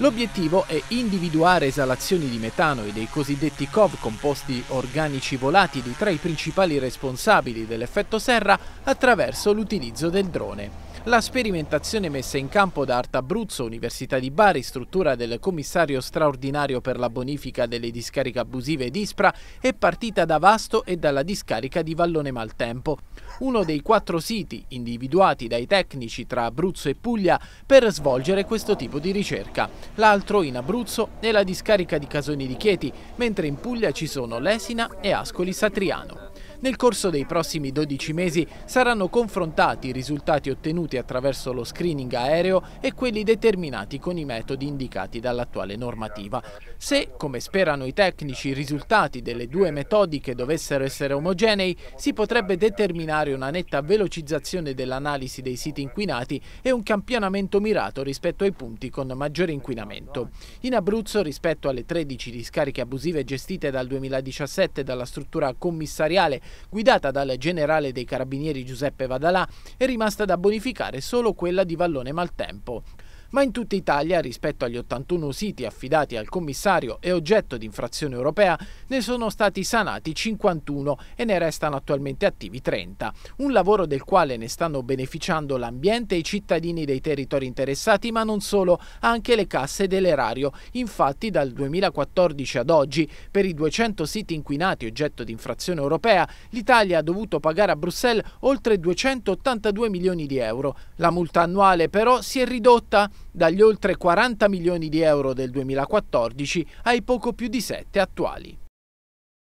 L'obiettivo è individuare esalazioni di metano e dei cosiddetti COV composti organici volatili tra i principali responsabili dell'effetto serra attraverso l'utilizzo del drone. La sperimentazione messa in campo da Arta Abruzzo, Università di Bari, struttura del commissario straordinario per la bonifica delle discariche abusive di Ispra, è partita da Vasto e dalla discarica di Vallone Maltempo, uno dei quattro siti individuati dai tecnici tra Abruzzo e Puglia per svolgere questo tipo di ricerca. L'altro in Abruzzo è la discarica di Casoni di Chieti, mentre in Puglia ci sono Lesina e Ascoli Satriano. Nel corso dei prossimi 12 mesi saranno confrontati i risultati ottenuti attraverso lo screening aereo e quelli determinati con i metodi indicati dall'attuale normativa. Se, come sperano i tecnici, i risultati delle due metodiche dovessero essere omogenei, si potrebbe determinare una netta velocizzazione dell'analisi dei siti inquinati e un campionamento mirato rispetto ai punti con maggiore inquinamento. In Abruzzo, rispetto alle 13 discariche abusive gestite dal 2017 dalla struttura commissariale guidata dal generale dei carabinieri Giuseppe Vadalà, è rimasta da bonificare solo quella di Vallone Maltempo ma in tutta Italia rispetto agli 81 siti affidati al commissario e oggetto di infrazione europea ne sono stati sanati 51 e ne restano attualmente attivi 30, un lavoro del quale ne stanno beneficiando l'ambiente e i cittadini dei territori interessati, ma non solo, anche le casse dell'erario. Infatti dal 2014 ad oggi, per i 200 siti inquinati oggetto di infrazione europea, l'Italia ha dovuto pagare a Bruxelles oltre 282 milioni di euro. La multa annuale però si è ridotta dagli oltre 40 milioni di euro del 2014 ai poco più di 7 attuali.